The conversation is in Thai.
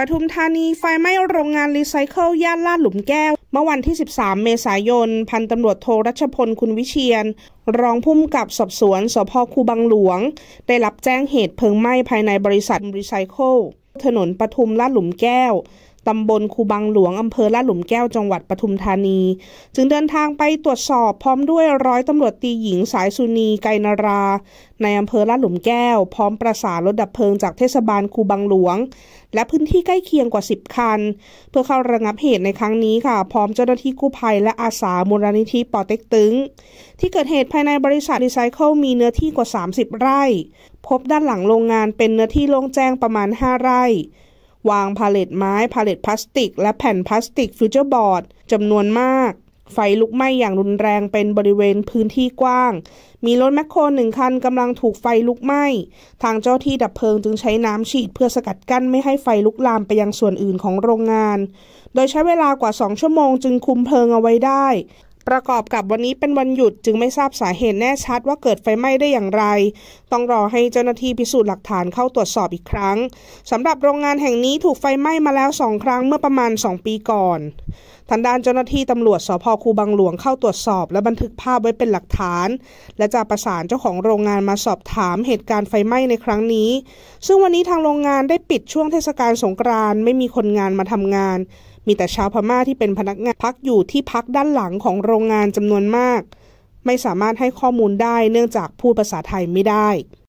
ปทุมธานีไฟไหม้โรงงานรีไซเคิลย่านลาดหลุมแก้ว เมื่อวันที่ 13 เมษายน พันตำรวจโทรัชพลคุณวิเชียน รองผู้กกับสอบสวนสพคูบางหลวง ได้รับแจ้งเหตุเพลิงไหม้ภายในบริษัทรีไซเคิลถนนปทุมลาดหลุมแก้วตำบลคูบังหลวง อำเภอลาดหลุมแก้ว จังหวัดปทุมธานี จึงเดินทางไปตรวจสอบ พร้อมด้วยร้อยตำรวจตีหญิงสายสุนีไกนรา ในอำเภอลาดหลุมแก้ว พร้อมประสานรถดับเพลิงจากเทศบาลคูบังหลวง และพื้นที่ใกล้เคียงกว่า 10 คัน เพื่อเข้าระงับเหตุในครั้งนี้ค่ะ พร้อมเจ้าหน้าที่กู้ภัยและอาสามูลนิธิปอเต็กตึงที่เกิดเหตุภายในบริษัทรีไซเคิลมีเนื้อที่กว่า30ไร่ พบด้านหลังโรงงานเป็นเนื้อที่โล่งแจ้งประมาณ5ไร่วางพาเลตไม้ พาเลตพลาสติก และแผ่นพลาสติกฟิวเจอร์บอร์ด จำนวนมาก ไฟลุกไหม้อย่างรุนแรงเป็นบริเวณพื้นที่กว้าง มีรถแมคโครหนึ่งคันกำลังถูกไฟลุกไหม้ทางเจ้าที่ดับเพลิงจึงใช้น้ำฉีด เพื่อสกัดกั้นไม่ให้ไฟลุกลามไปยังส่วนอื่นของโรงงาน โดยใช้เวลากว่าสองชั่วโมงจึงคุมเพลิงเอาไว้ได้ประกอบกับวันนี้เป็นวันหยุดจึงไม่ทราบสาเหตุแน่ชัดว่าเกิดไฟไหม้ได้อย่างไร ต้องรอให้เจ้าหน้าที่พิสูจน์หลักฐานเข้าตรวจสอบอีกครั้งสำหรับโรงงานแห่งนี้ถูกไฟไหม้มาแล้วสองครั้งเมื่อประมาณ 2 ปีก่อนทางด้านเจ้าหน้าที่ตำรวจสพคูบางหลวงเข้าตรวจสอบและบันทึกภาพไว้เป็นหลักฐาน และจะประสานเจ้าของโรงงานมาสอบถามเหตุการณ์ไฟไหม้ในครั้งนี้ ซึ่งวันนี้ทางโรงงานได้ปิดช่วงเทศกาลสงกรานต์ไม่มีคนงานมาทำงาน มีแต่ชาวพม่าที่เป็นพนักงานพักอยู่ที่พักด้านหลังของโรงงานจำนวนมาก ไม่สามารถให้ข้อมูลได้เนื่องจากพูดภาษาไทยไม่ได้